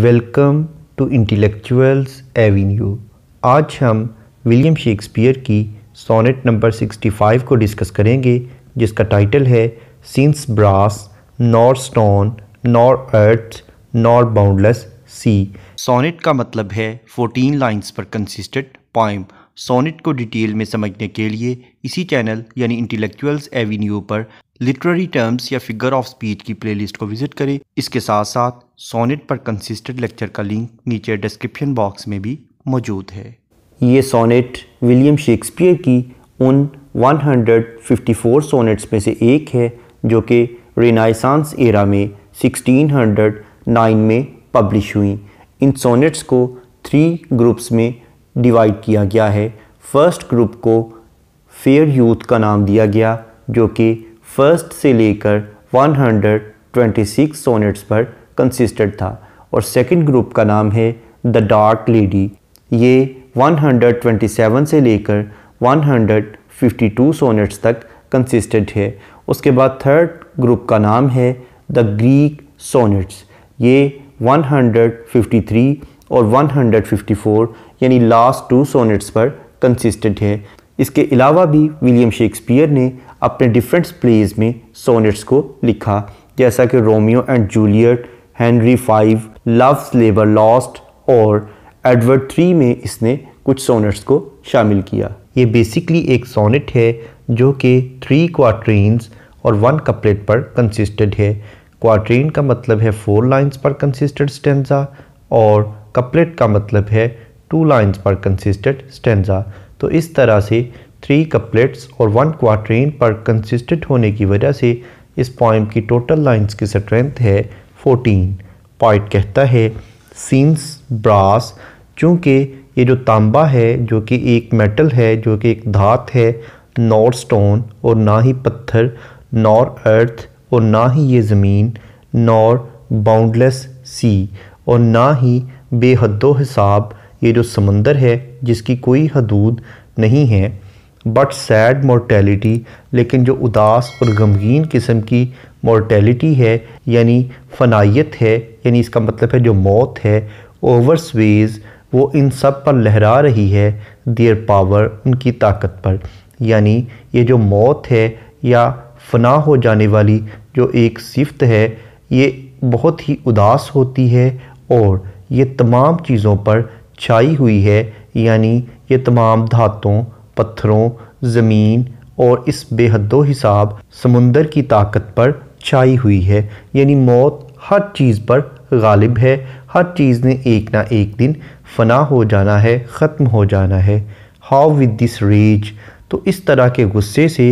welcome to intellectuals avenue आज हम William Shakespeare की सोनेट नंबर 65 को डिस्कस करेंगे जिसका टाइटल है since brass nor stone nor earth nor boundless sea sonnet का मतलब है 14 लाइंस पर कंसिस्टेड पॉइंट सोनेट को डिटेल में समझने के लिए इसी चैनल यानी इंटेलेक्चुअल्स एवेन्यू पर लिटरेरी टर्म्स या फिगर ऑफ स्पीच की प्लेलिस्ट को विजिट करें इसके साथ साथ सोनेट पर कंसिस्टेंट लेक्चर का लिंक नीचे डिस्क्रिप्शन बॉक्स में भी मौजूद है ये सोनेट विलियम शेक्सपियर की उन 154 सोनेट्स में से एक है जो कि रेनाइसांस एरा में 1609 में पब्लिश हुई इन सोनेट्स को थ्री ग्रुप्स में डिवाइड किया गया है फर्स्ट ग्रुप को फेयर यूथ का नाम दिया गया जो कि फर्स्ट से लेकर 126 सोनेट्स पर कंसिस्टेड था और सेकंड ग्रुप का नाम है द डार्क लेडी ये 127 से लेकर 152 सोनेट्स तक कंसिस्टेड है उसके बाद थर्ड ग्रुप का नाम है द ग्रीक सोनेट्स ये 153 और 154 यानी लास्ट टू सोनेट्स पर कंसिस्टेंट है इसके अलावा भी विलियम शेक्सपियर ने अपने डिफरेंट प्लेज में सोनेट्स को लिखा जैसा कि Romeo and Juliet Henry five love's labour lost और एडवर्ड थ्री में इसने कुछ सोनेट्स को शामिल किया ये बेसिकली एक सोनेट है जो कि थ्री क्वाट्रेन्स और वन कपलेट पर कंसिस्टेंट है क्वाट्रेन का मतलब है फोर लाइंस पर कंसिस्टेंट स्टेंजा और कपलेट का मतलब है टू लाइन्स पर कंसिस्टेंट स्टेंजा तो इस तरह से थ्री कपलेट्स और वन क्वाट्रेन पर कंसिस्टेंट होने की वजह से इस पॉइंट की टोटल लाइन्स की स्ट्रेंथ है फोटीन पॉइंट कहता है सीन्स ब्रास चूँकि ये जो तांबा है जो कि एक मेटल है जो कि एक धात है नॉर स्टोन और ना ही पत्थर नॉर अर्थ और ना ही ये ज़मीन नॉर बाउंडलेस सी और ना ही बेहदो हिसाब ये जो समंदर है जिसकी कोई हदूद नहीं है बट सैड मोर्टेलिटी लेकिन जो उदास और गमगीन किस्म की मोर्टेलिटी है यानी फनाइत है यानी इसका मतलब है जो मौत है स्वेज वो इन सब पर लहरा रही है देयर पावर उनकी ताकत पर यानी ये जो मौत है या फना हो जाने वाली जो एक सिफत है ये बहुत ही उदास होती है और ये तमाम चीज़ों पर छाई हुई है यानी ये तमाम धातों पत्थरों ज़मीन और इस बेहदो हिसाब समुंदर की ताकत पर छाई हुई है यानी मौत हर चीज़ पर गालिब है हर चीज़ ने एक ना एक दिन फना हो जाना है ख़त्म हो जाना है हाउ विद दिस रेज तो इस तरह के गुस्से से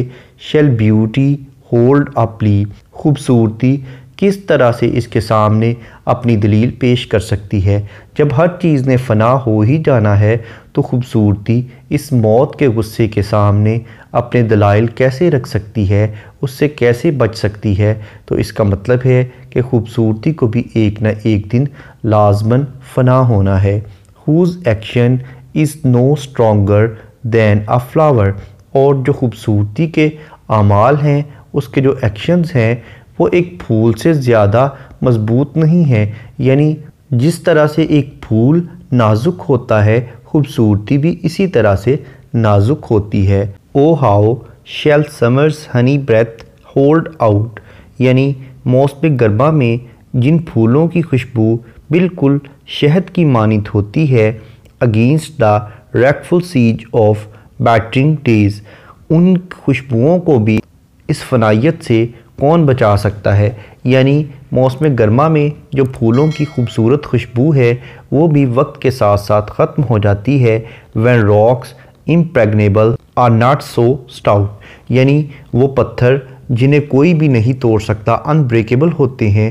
शेल ब्यूटी होल्ड अपली खूबसूरती किस तरह से इसके सामने अपनी दलील पेश कर सकती है जब हर चीज़ ने फना हो ही जाना है तो खूबसूरती इस मौत के गुस्से के सामने अपने दलाइल कैसे रख सकती है उससे कैसे बच सकती है तो इसका मतलब है कि खूबसूरती को भी एक ना एक दिन लाजमन फना होना है whose action is no stronger than a flower और जो खूबसूरती के अमाल हैं उसके जो एक्शंस हैं वो एक फूल से ज़्यादा मज़बूत नहीं है यानी जिस तरह से एक फूल नाजुक होता है खूबसूरती भी इसी तरह से नाजुक होती है O how shall summer's honey breath hold out यानी मौसम गरबा में जिन फूलों की खुशबू बिल्कुल शहद की मानित होती है against the wrackful siege of battering days उन खुशबुओं को भी इस फनाइत से कौन बचा सकता है यानी मौसम गर्मा में जो फूलों की खूबसूरत खुशबू है वो भी वक्त के साथ साथ ख़त्म हो जाती है when rocks impregnable are not so stout यानी वो पत्थर जिन्हें कोई भी नहीं तोड़ सकता अनब्रेकेबल होते हैं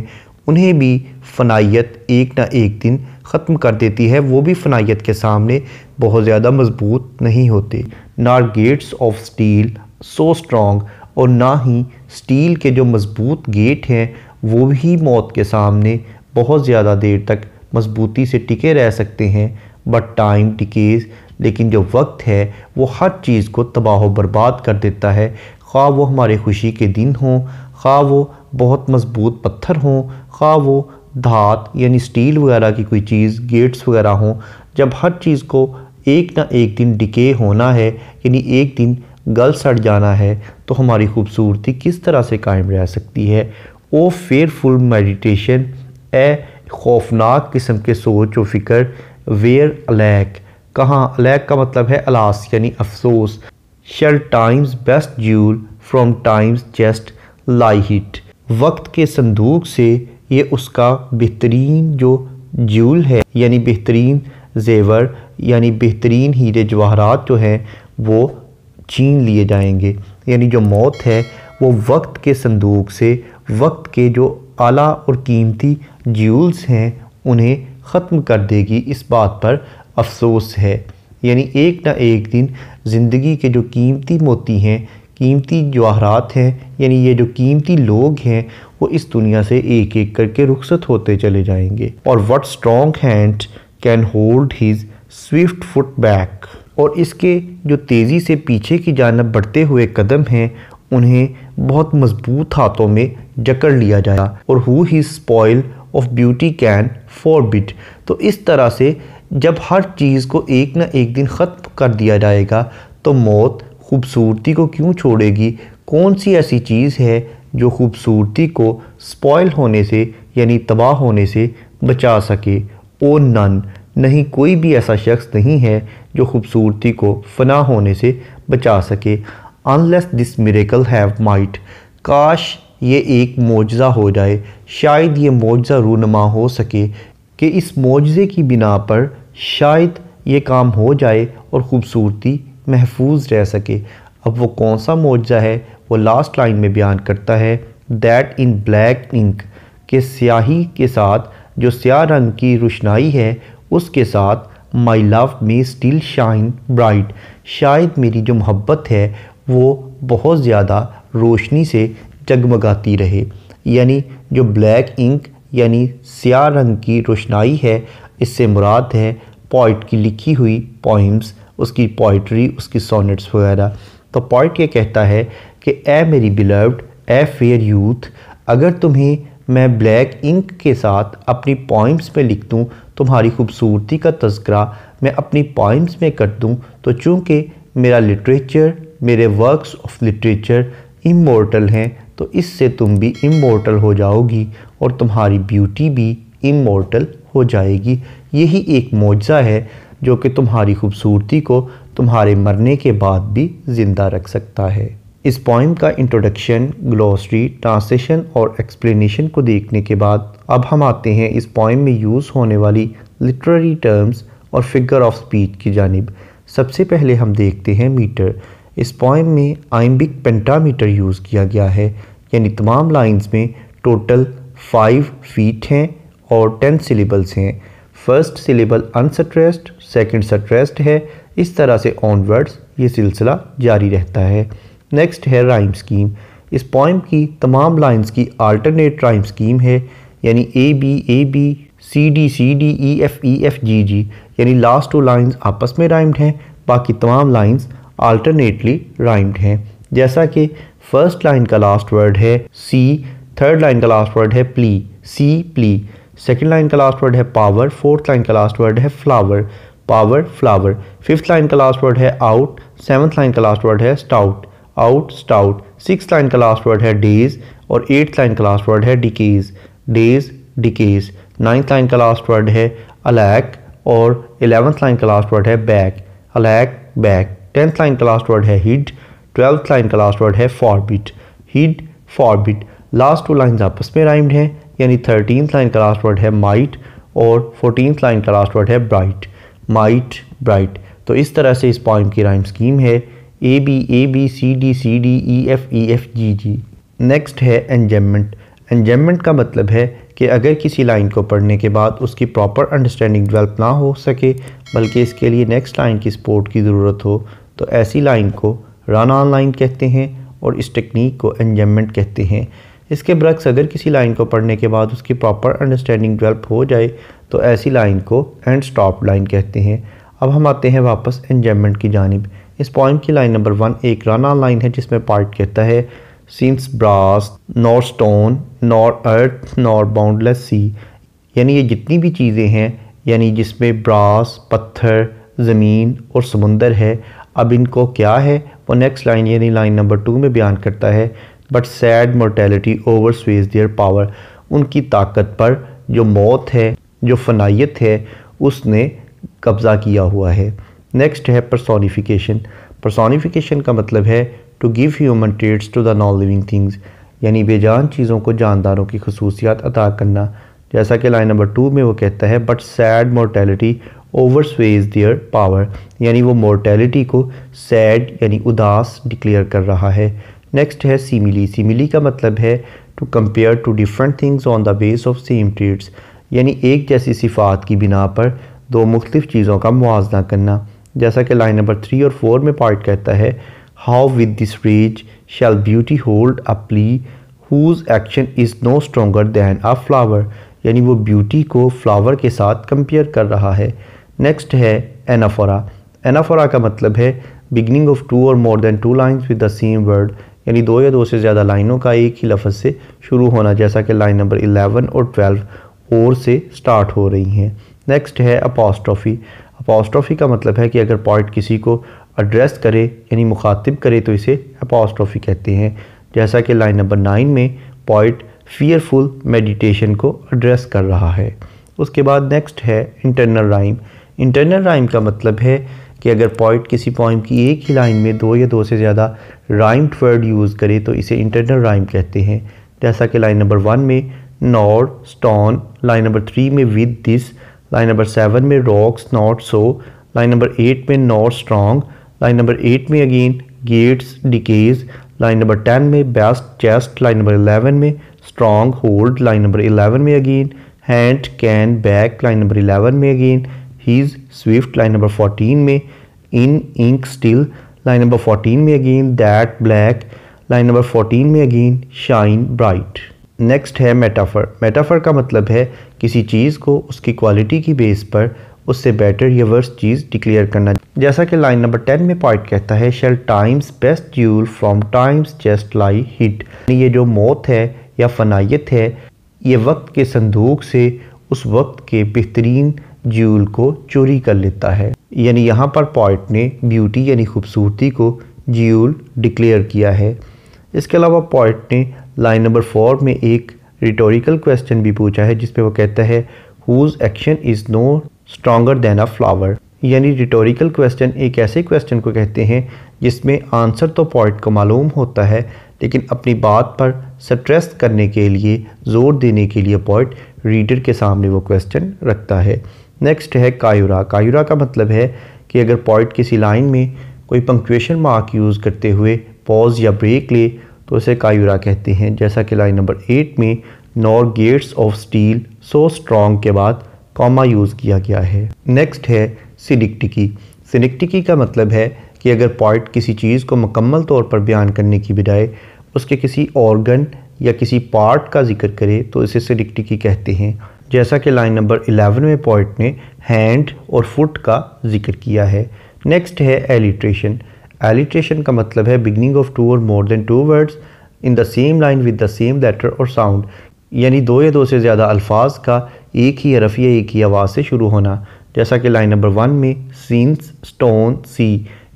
उन्हें भी फनाइत एक ना एक दिन ख़त्म कर देती है वो भी फनाइत के सामने बहुत ज़्यादा मजबूत नहीं होते nor gates of steel so strong और ना ही स्टील के जो मज़बूत गेट हैं वो भी मौत के सामने बहुत ज़्यादा देर तक मज़बूती से टिके रह सकते हैं बट टाइम टिकेज लेकिन जो वक्त है वो हर चीज़ को तबाह बर्बाद कर देता है खा वो हमारे खुशी के दिन हों ख़्वा वो बहुत मज़बूत पत्थर हों ख़्वा वो धात यानी स्टील वगैरह की कोई चीज़ गेट्स वगैरह हों जब हर चीज़ को एक ना एक दिन डिके होना है यानी एक दिन गल सड़ जाना है तो हमारी खूबसूरती किस तरह से कायम रह सकती है ओ फेयरफुल मेडिटेशन ए खौफनाक किस्म के सोच व फिक्र वेयर अलैक कहाँ अलैक का मतलब है अलास यानी अफसोस shall time's best jewel from time's chest lie hid वक्त के संदूक से ये उसका बेहतरीन जो ज्यूल है यानी बेहतरीन जेवर यानी बेहतरीन हीरे जवाहरात जो हैं वो छीन लिए जाएंगे यानी जो मौत है वो वक्त के संदूक से वक्त के जो आला और कीमती ज्यूल्स हैं उन्हें ख़त्म कर देगी इस बात पर अफसोस है यानी एक ना एक दिन ज़िंदगी के जो कीमती मोती हैं कीमती जवाहरात हैं यानी ये जो कीमती लोग हैं वो इस दुनिया से एक एक करके रुखसत होते चले जाएंगे और what strong hand can hold his swift foot back और इसके जो तेज़ी से पीछे की जानब बढ़ते हुए कदम हैं उन्हें बहुत मजबूत हाथों में जकड़ लिया जाएगा और who his spoil of beauty can forbid तो इस तरह से जब हर चीज़ को एक ना एक दिन ख़त्म कर दिया जाएगा तो मौत खूबसूरती को क्यों छोड़ेगी कौन सी ऐसी चीज़ है जो खूबसूरती को स्पॉयल होने से यानी तबाह होने से बचा सके ओ नन नहीं कोई भी ऐसा शख्स नहीं है जो खूबसूरती को फना होने से बचा सके unless this miracle have might काश ये एक मुआजा हो जाए शायद ये मुआजा रूनमा हो सके कि इस मुआजे की बिना पर शायद ये काम हो जाए और ख़ूबसूरती महफूज रह सके अब वो कौन सा मुआजा है वो लास्ट लाइन में बयान करता है दैट इन ब्लैक इंक के स्याही के साथ जो स्याह रंग की रोशनाई है उसके साथ my love may still shine bright शायद मेरी जो मोहब्बत है वो बहुत ज़्यादा रोशनी से जगमगाती रहे यानी जो ब्लैक इंक यानी स्या रंग की रोशनाई है इससे मुराद है पॉइट की लिखी हुई पोइम्स उसकी पोइट्री उसकी सोनेट्स वगैरह तो पॉइट ये कहता है कि ए मेरी बिलव्ड ए फेयर यूथ अगर तुम्हें मैं ब्लैक इंक के साथ अपनी पोइम्स पे लिख दूँ तुम्हारी खूबसूरती का तस्करा मैं अपनी पॉइम्स में कर दूँ तो चूँकि मेरा लिटरेचर मेरे वर्क्स ऑफ लिटरेचर इमोटल हैं तो इससे तुम भी इमोटल हो जाओगी और तुम्हारी ब्यूटी भी इमोटल हो जाएगी यही एक मुआवजा है जो कि तुम्हारी खूबसूरती को तुम्हारे मरने के बाद भी ज़िंदा रख सकता है इस पॉइम का इंट्रोडक्शन ग्लोसरी ट्रांसलेशन और एक्सप्लेनेशन को देखने के बाद अब हम आते हैं इस पॉइम में यूज़ होने वाली लिटरेरी टर्म्स और फिगर ऑफ स्पीच की जानब सबसे पहले हम देखते हैं मीटर इस पॉइम में आइम्बिक पेंटामीटर यूज़ किया गया है यानी तमाम लाइंस में टोटल फाइव फीट हैं और टेन सिलेबल्स हैं first syllable unstressed second stressed है इस तरह से ऑनवर्ड्स ये सिलसिला जारी रहता है नेक्स्ट है राइम स्कीम इस पॉइम की तमाम लाइंस की आल्टरनेट राइम स्कीम है यानी A B A B C D C D E F E F G G यानी लास्ट टू लाइंस आपस में राइम्ड हैं बाकी तमाम लाइंस आल्टरनेटली राइम्ड हैं जैसा कि फर्स्ट लाइन का लास्ट वर्ड है सी थर्ड लाइन का लास्ट वर्ड है plea sea plea second line का लास्ट वर्ड है पावर फोर्थ लाइन का लास्ट वर्ड है flower power flower fifth line का लास्ट वर्ड है आउट सेवन्थ लाइन का लास्ट वर्ड है stout out stout six line का लास्ट वर्ड है डेज और एट्थ लाइन का लास्ट वर्ड है decays days decays ninth line का लास्ट वर्ड है अलैक और एलेवंथ लाइन का लास्ट वर्ड है back alack back tenth line का लास्ट वर्ड है हिड ट्वेल्थ लाइन का लास्ट वर्ड है forbid hid forbid last two lines आपस में राइम्ड हैं यानी थर्टीन लाइन का लास्ट वर्ड है माइट और फोर्टीन लाइन का लास्ट वर्ड है ब्राइट माइट ब्राइट तो इस तरह से इस पॉइंट की राइम स्कीम है A B A B C D C D E F E F G G next है एनजेममेंट एनजेममेंट का मतलब है कि अगर किसी लाइन को पढ़ने के बाद उसकी प्रॉपर अंडरस्टैंडिंग डेवलप ना हो सके बल्कि इसके लिए नेक्स्ट लाइन की सपोर्ट की ज़रूरत हो तो ऐसी लाइन को रन ऑन लाइन कहते हैं और इस टेक्निक को एनजेममेंट कहते हैं इसके बरक्स अगर किसी लाइन को पढ़ने के बाद उसकी प्रॉपर अंडरस्टैंडिंग डेवलप हो जाए तो ऐसी लाइन को एंड स्टॉप लाइन कहते हैं अब हम आते हैं वापस एनजेममेंट की जानब इस पॉइम की लाइन नंबर वन एक राना लाइन है जिसमें पार्ट कहता है since brass nor stone nor earth nor boundless sea यानी ये जितनी भी चीज़ें हैं यानी जिसमें ब्रास पत्थर ज़मीन और समुंदर है अब इनको क्या है वो नेक्स्ट लाइन यानी लाइन नंबर टू में बयान करता है but sad mortality over sways their power उनकी ताकत पर जो मौत है जो फनाइत है उसने कब्ज़ा किया हुआ है नेक्स्ट है परसोनीफिकेशन परसोनीफिकेशन का मतलब है to give human traits to the non living things यानी बेजान चीज़ों को जानदारों की खसूसियात अदा करना जैसा कि लाइन नंबर टू में वो कहता है but sad mortality over sways their power यानी वो मोर्टेलिटी को सैड यानी उदास डिक्लेयर कर रहा है नेक्स्ट है सीमिली सीमिली का मतलब है to compare two different things on the base of same traits यानी एक जैसी सिफात की बिना पर दो मुख्तफ चीज़ों का मुआजना करना जैसा कि लाइन नंबर थ्री और फोर में पार्ट कहता है how with this rage shall beauty hold a plea whose action is no stronger than a flower यानी वो ब्यूटी को फ्लावर के साथ कंपेयर कर रहा है नेक्स्ट है एनाफोरा एनाफोरा का मतलब है बिगनिंग ऑफ टू और more than two lines with the same word यानी दो या दो से ज़्यादा लाइनों का एक ही लफ्ज़ से शुरू होना जैसा कि लाइन नंबर 11 और 12 और से स्टार्ट हो रही हैं नेक्स्ट है अपोस्ट्रॉफ़ी अपोस्ट्रॉफ़ी का मतलब है कि अगर पॉइंट किसी को एड्रेस करे यानी मुखातिब करे तो इसे अपोस्ट्रॉफ़ी कहते हैं जैसा कि लाइन नंबर नाइन में पॉइंट फियरफुल मेडिटेशन को एड्रेस कर रहा है उसके बाद नेक्स्ट है इंटरनल राइम इंटरनल राइम का मतलब है कि अगर पॉइंट किसी पॉइंट की एक ही लाइन में दो या दो से ज़्यादा राइम्ड वर्ड यूज़ करे तो इसे इंटरनल राइम कहते हैं जैसा कि लाइन नंबर वन में nor stone line number three में with this line number seven में rocks not so line number eight में not strong line number eight में again gates decays line number ten में best chest line number eleven में strong hold line number eleven में again hand can back line number eleven में again his swift line number fourteen में in ink still line number fourteen में again that black line number fourteen में again shine bright next है metaphor metaphor का मतलब है किसी चीज़ को उसकी क्वालिटी की बेस पर उससे बेटर या वर्स चीज़ डिक्लेयर करना जैसा कि लाइन नंबर टेन में पॉइंट कहता है shall time's best jewel from time's chest lie hid ये जो मौत है या फनाइत है ये वक्त के संदूक से उस वक्त के बेहतरीन ज्यूल को चोरी कर लेता है यानी यहाँ पर पॉइंट ने ब्यूटी यानी खूबसूरती को ज्यूल डिक्लेयर किया है इसके अलावा पॉइंट ने लाइन नंबर फोर में एक रिटोरिकल क्वेश्चन भी पूछा है जिसपे वो कहता है whose action is no stronger than a flower यानी रिटोरिकल क्वेश्चन एक ऐसे क्वेश्चन को कहते हैं जिसमें आंसर तो पॉइंट को मालूम होता है लेकिन अपनी बात पर स्ट्रेस करने के लिए जोर देने के लिए पॉइंट रीडर के सामने वो क्वेश्चन रखता है नेक्स्ट है कायुरा कायुरा का मतलब है कि अगर पॉइंट किसी लाइन में कोई पंक्चुएशन मार्क यूज़ करते हुए पॉज या ब्रेक ले तो इसे कायूरा कहते हैं जैसा कि लाइन नंबर एट में nor gates of steel so strong के बाद कॉमा यूज़ किया गया है नेक्स्ट है सिनिक्टिकी सिनिक्टिकी का मतलब है कि अगर पॉइंट किसी चीज़ को मुकम्मल तौर पर बयान करने की बजाय उसके किसी ऑर्गन या किसी पार्ट का जिक्र करे तो इसे सिनिक्टिकी कहते हैं जैसा कि लाइन नंबर 11 में पॉइंट ने हैंड और फुट का जिक्र किया है नेक्स्ट है एलिट्रेशन एलिट्रेशन का मतलब है बिगनिंग ऑफ टू और more than two words in the same line with the same letter और साउंड यानी दो या दो से ज़्यादा अल्फाज का एक ही हरफ या एक ही आवाज़ से शुरू होना जैसा कि लाइन नंबर वन में सीन्स स्टोन सी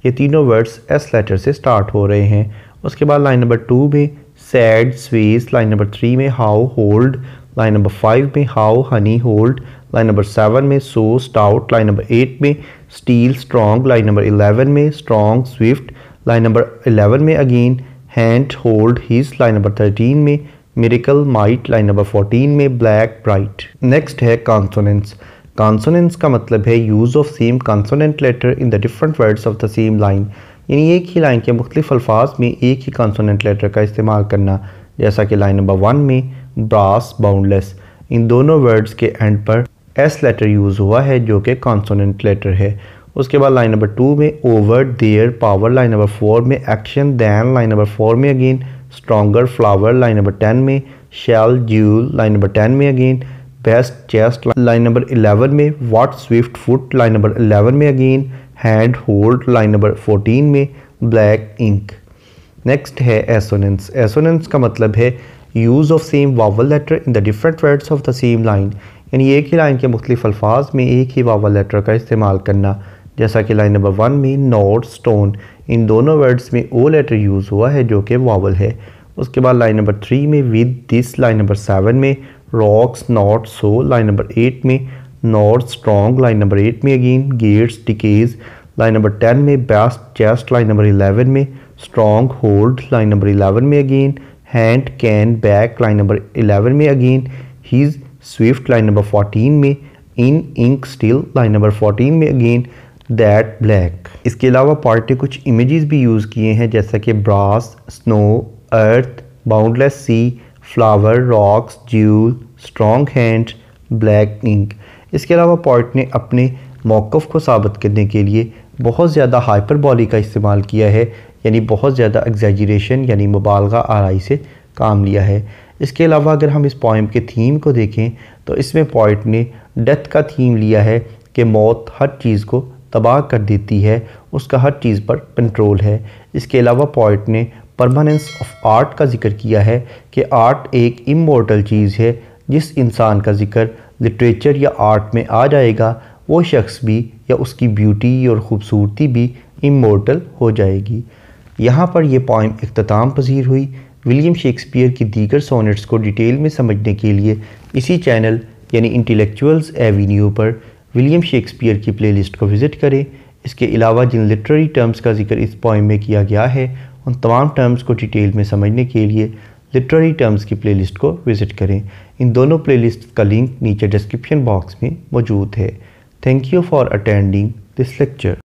ये तीनों वर्ड्स एस लेटर से स्टार्ट हो रहे हैं उसके बाद लाइन नंबर टू में sad sways line number three में how hold line number five में how honey hold line number seven में so stout line number eight में steel strong line number eleven में strong swift line number eleven में again hand hold his line number thirteen में miracle might line number fourteen में black bright next है consonance consonance का मतलब है use of same consonant letter in the different words of the same line यानी एक ही line के मुख्तफ अल्फाज में एक ही कॉन्सोनेंट लेटर का इस्तेमाल करना जैसा कि लाइन नंबर वन में ब्रास बाउंडलेस इन दोनों वर्ड्स के एंड पर एस लेटर यूज़ हुआ है जो कि कॉन्सोनेंट लेटर है उसके बाद लाइन नंबर टू में over their power line number four में action than line number four में again stronger flower line number ten में shall jewel line number ten में again best chest line number eleven में what swift foot line number eleven में again hand hold line number fourteen में black ink next है assonance assonance का मतलब है use of same vowel letter in the different words of the same line यानी एक ही line के मुख्तफ अल्फाज में एक ही वावा लेटर का इस्तेमाल करना जैसा कि लाइन नंबर वन में नोट स्टोन इन दोनों वर्ड्स में ओ लेटर यूज़ हुआ है जो कि वावल है उसके बाद लाइन नंबर थ्री में with this line number seven में rocks not so line number eight में not strong line number eight में again gates decays line number ten में best chest line number eleven में strong hold line number eleven में again hand can back line number eleven में again his swift line number 14 में in ink still line number 14 में again that black इसके अलावा part ने कुछ images भी यूज़ किए हैं जैसा कि brass snow earth boundless sea flower rocks jewel strong hand black ink इसके अलावा पॉइंट ने अपने मौक़ को साबित करने के लिए बहुत ज़्यादा हाइपरबॉली का इस्तेमाल किया है यानी बहुत ज़्यादा एग्जेजरेशन यानी मुबालगा आरई से काम लिया है इसके अलावा अगर हम इस पॉइम के थीम को देखें तो इसमें पॉइट ने डेथ का थीम लिया है कि मौत हर चीज़ को तबाह कर देती है उसका हर चीज़ पर कंट्रोल है इसके अलावा पॉइट ने परमानेंस ऑफ आर्ट का जिक्र किया है कि आर्ट एक इमोटल चीज़ है जिस इंसान का जिक्र लिटरेचर या आर्ट में आ जाएगा वो शख्स भी या उसकी ब्यूटी और ख़ूबसूरती भी इमोटल हो जाएगी यहाँ पर यह पॉइम अख्ताम पजीर हुई विलियम शेक्सपियर की दीगर सोनेट्स को डिटेल में समझने के लिए इसी चैनल यानी इंटेलेक्चुअल्स एवेन्यू पर विलियम शेक्सपियर की प्लेलिस्ट को विज़िट करें इसके अलावा जिन लिटरेरी टर्म्स का जिक्र इस पॉइंट में किया गया है उन तमाम टर्म्स को डिटेल में समझने के लिए लिटरेरी टर्म्स की प्लेलिस्ट को विज़िट करें इन दोनों प्लेलिस्ट का लिंक नीचे डिस्क्रिप्शन बॉक्स में मौजूद है thank you for attending this lecture